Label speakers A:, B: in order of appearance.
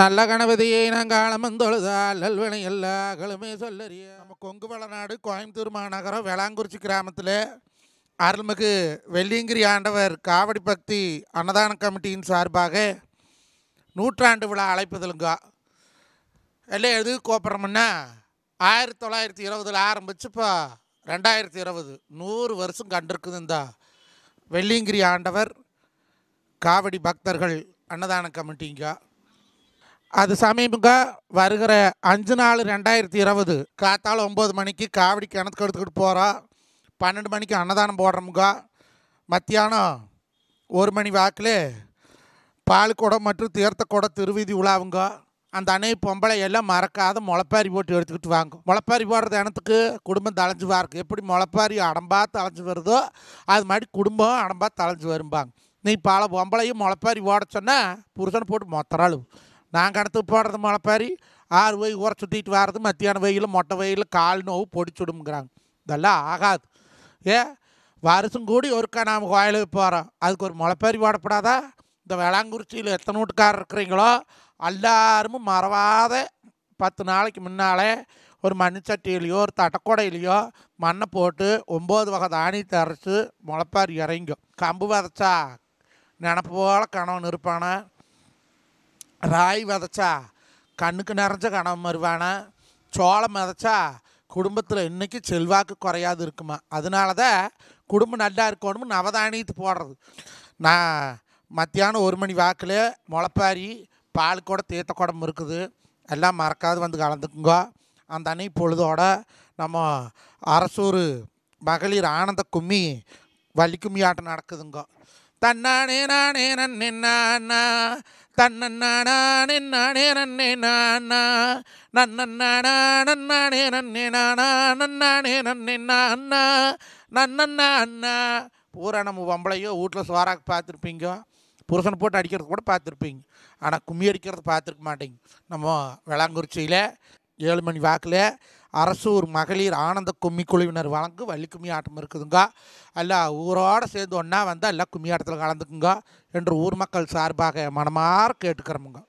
A: நல்ல கணபதியை நங்காளமன் தொழுதால் நல்வனை எல்லா கழுமே சொல்லறிய நம்ம கொங்கு வளநாடு கோயம்புத்தூர் மாநகரம் வேளாங்குறிச்சி கிராமத்தில் அருள்மிகு வெள்ளியங்கிரி ஆண்டவர் காவடி பக்தி அன்னதான கமிட்டியின் சார்பாக நூற்றாண்டு விழா அழைப்பதிலுங்கா எல்லாம் எது கோப்புறமுன்னா ஆயிரத்தி தொள்ளாயிரத்தி இருபதில் ஆரம்பிச்சுப்பா ரெண்டாயிரத்தி இருபது நூறு வருஷம் கண்டிருக்குது இந்த வெள்ளியங்கிரி ஆண்டவர் காவடி பக்தர்கள் அன்னதான கமிட்டிங்கா அது சமீபங்க வருகிற அஞ்சு நாள் ரெண்டாயிரத்தி இருபது காத்தாலும் ஒம்பது மணிக்கு காவடி கிணத்துக்கு எடுத்துக்கிட்டு போகிறோம் பன்னெண்டு மணிக்கு அன்னதானம் போடுறோமுங்க மத்தியானம் ஒரு மணி வாக்கில் பால்குடம் மற்றும் தீர்த்தக்குடம் திருவீதி உலாவுங்க அந்த அணை பொம்பளை எல்லாம் மறக்காத முளைப்பாரி போட்டு எடுத்துக்கிட்டு வாங்க முளைப்பாரி போடுறது இனத்துக்கு குடும்பம் தலைஞ்சு இருக்குது எப்படி முளைப்பாரி அடம்பா தலைஞ்சு வருதோ அது மாதிரி குடும்பம் அடம்பா தலைஞ்சு வரும்பாங்க நீ பல பொம்பளையும் முளைப்பாரி ஓட சொன்னால் புருஷனை போட்டு மொத்தராளு நாங்கள் அடுத்து போடுறது முளைப்பாரி ஆறு போய் உரை சுற்றிட்டு வர்றது மத்தியான வெயில் மொட்டை வெயில் கால் நோவு பொடிச்சுடுங்கிறாங்க இதெல்லாம் ஆகாது ஏ வருஷம் கூடி ஒருக்கா நாம் கோயிலுக்கு போகிறோம் அதுக்கு ஒரு முளைப்பாரி போடப்படாதா இந்த வேளாங்குறிச்சியில் எத்தனை வீட்டுக்காரர் இருக்கிறீங்களோ எல்லாருமே மறவாத பத்து நாளைக்கு முன்னாலே ஒரு மண்சட்டியிலையோ ஒரு தட்டக்கூடையிலையோ மண்ணை போட்டு ஒம்பது வகை தானியத்தை அரைச்சி முளைப்பாரி இறங்கும் கம்பு வதச்சா நினப்பு போல் கணவன் இருப்பானே ராய் வதச்சா கண்ணுக்கு நிறைஞ்ச கணவன் வருவானா சோளம் வதச்சா குடும்பத்தில் இன்றைக்கி செல்வாக்கு குறையாது இருக்குமா அதனால தான் குடும்பம் நல்லா இருக்கணும் நவதானியத்து போடுறது நான் மத்தியானம் ஒரு மணி வாக்கில் முளப்பாரி பால் கூட தேத்த குடம் இருக்குது எல்லாம் மறக்காது வந்து கலந்துக்குங்க அந்த அன்னை பொழுதோடு நம்ம அரசூர் மகளிர் ஆனந்த கும்மி வள்ளிக்கும்மி ஆட்டம் நடக்குதுங்கோ தன்னானே நானே நன்னே நானா தன்னண்ணானா நின்னானே நன்னே நானா நன்னண்ணாடா நன்னாடே நன்னே நானா நன்னாடே நன்னே நானா நன்னண்ணா அண்ணா பூரா நம்ம பொம்பளையோ வீட்டில் சுவாராக பார்த்துருப்பீங்க புருஷன் போட்டு அடிக்கிறது கூட பார்த்துருப்பீங்க ஆனால் கும்மி அடிக்கிறது பார்த்துருக்க மாட்டேங்க நம்ம வேளாங்குறிச்சியில் ஏழு மணி வாக்கில் அரசூர் மகளிர் ஆனந்த கும்மி குழுவினர் வழங்கு வள்ளி கும்மி ஆட்டம் இருக்குதுங்க அல்ல ஊரோட சேர்ந்து ஒன்றா வந்து எல்லாம் கும்மி ஆட்டத்தில் கலந்துக்குங்க என்று ஊர் மக்கள் சார்பாக மனமார் கேட்டுக்கிறோமுங்க